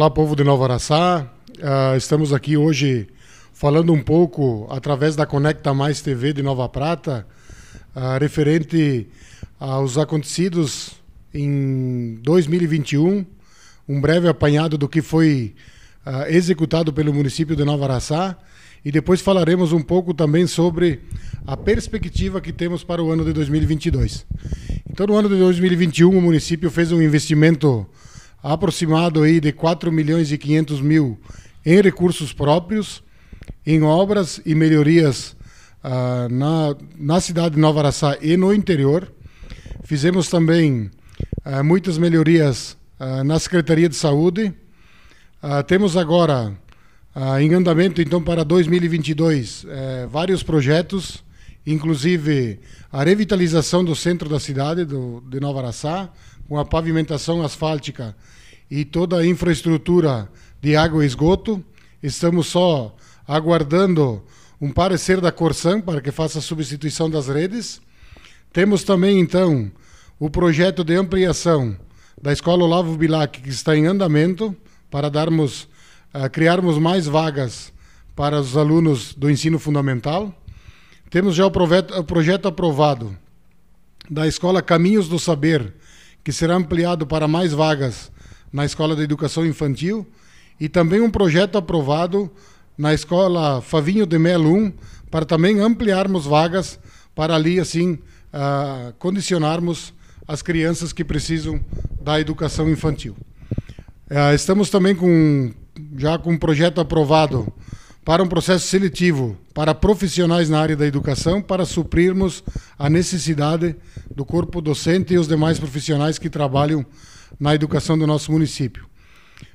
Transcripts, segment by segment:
Olá, povo de Nova Araçá. Uh, estamos aqui hoje falando um pouco, através da Conecta Mais TV de Nova Prata, uh, referente aos acontecidos em 2021, um breve apanhado do que foi uh, executado pelo município de Nova Araçá e depois falaremos um pouco também sobre a perspectiva que temos para o ano de 2022. Então, no ano de 2021, o município fez um investimento aproximado aí de 4 milhões e 500 mil em recursos próprios, em obras e melhorias uh, na, na cidade de Nova Araçá e no interior. Fizemos também uh, muitas melhorias uh, na Secretaria de Saúde. temos agora em andamento, então, para 2022, eh, vários projetos, inclusive a revitalização do centro da cidade do, de Nova Araçá, com a pavimentação asfáltica e toda a infraestrutura de água e esgoto. Estamos só aguardando um parecer da Corsan para que faça a substituição das redes. Temos também, então, o projeto de ampliação da Escola Olavo Bilac, que está em andamento, para darmos, uh, criarmos mais vagas para os alunos do ensino fundamental. Temos já o o projeto aprovado da Escola Caminhos do Saber, que será ampliado para mais vagas na Escola da Educação Infantil e também um projeto aprovado na Escola Favinho de Melo 1 para também ampliarmos vagas para ali, assim, uh, condicionarmos as crianças que precisam da educação infantil. Uh, estamos também com, já com um projeto aprovado para um processo seletivo para profissionais na área da educação para suprirmos a necessidade do corpo docente e os demais profissionais que trabalham na educação do nosso município.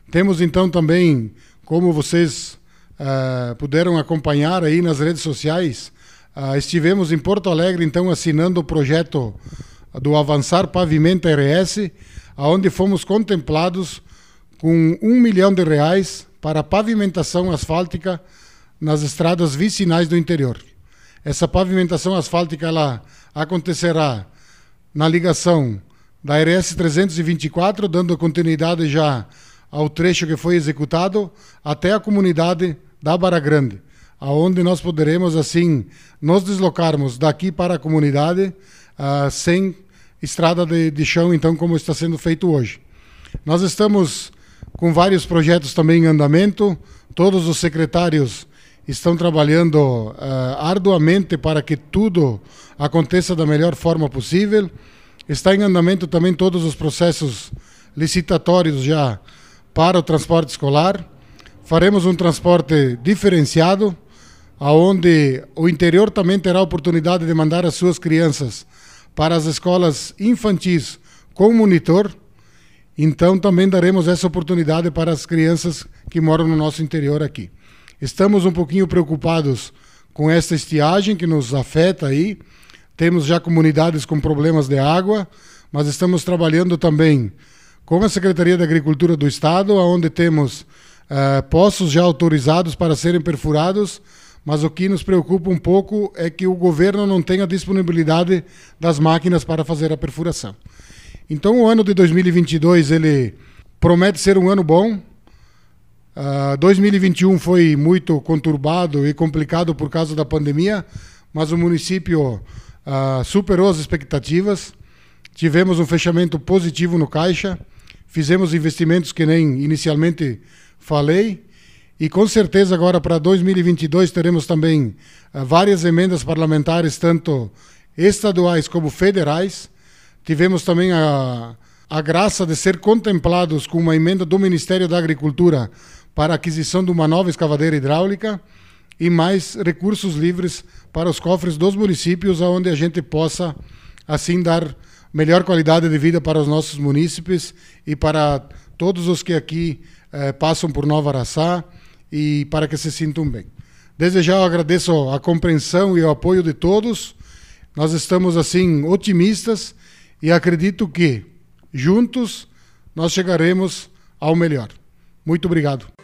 Temos então também, como vocês uh, puderam acompanhar aí nas redes sociais, uh, estivemos em Porto Alegre então assinando o projeto do Avançar Pavimento RS, aonde fomos contemplados com um milhão de reais para pavimentação asfáltica nas estradas vicinais do interior. Essa pavimentação asfáltica ela acontecerá na ligação da RS 324, dando continuidade já ao trecho que foi executado até a comunidade da Barra Grande, aonde nós poderemos assim nos deslocarmos daqui para a comunidade ah, sem estrada de, de chão, então como está sendo feito hoje. Nós estamos com vários projetos também em andamento, todos os secretários estão trabalhando uh, arduamente para que tudo aconteça da melhor forma possível. Está em andamento também todos os processos licitatórios já para o transporte escolar. Faremos um transporte diferenciado, aonde o interior também terá a oportunidade de mandar as suas crianças para as escolas infantis com monitor. Então também daremos essa oportunidade para as crianças que moram no nosso interior aqui. Estamos um pouquinho preocupados com essa estiagem que nos afeta aí. Temos já comunidades com problemas de água, mas estamos trabalhando também com a Secretaria da Agricultura do Estado, onde temos uh, poços já autorizados para serem perfurados, mas o que nos preocupa um pouco é que o governo não tenha disponibilidade das máquinas para fazer a perfuração. Então, o ano de 2022 ele promete ser um ano bom, Uh, ah, 2021 foi muito conturbado e complicado por causa da pandemia, mas o município uh, superou as expectativas. Tivemos um fechamento positivo no caixa, fizemos investimentos que nem inicialmente falei, e com certeza agora para 2022 teremos também uh, várias emendas parlamentares, tanto estaduais como federais. Tivemos também a, a graça de ser contemplados com uma emenda do Ministério da Agricultura para a aquisição de uma nova escavadeira hidráulica e mais recursos livres para os cofres dos municípios, onde a gente possa, assim, dar melhor qualidade de vida para os nossos munícipes e para todos os que aqui eh, passam por Nova Araçá e para que se sintam bem. Desde já eu agradeço a compreensão e o apoio de todos. Nós estamos, assim, otimistas e acredito que, juntos, nós chegaremos ao melhor. Muito obrigado.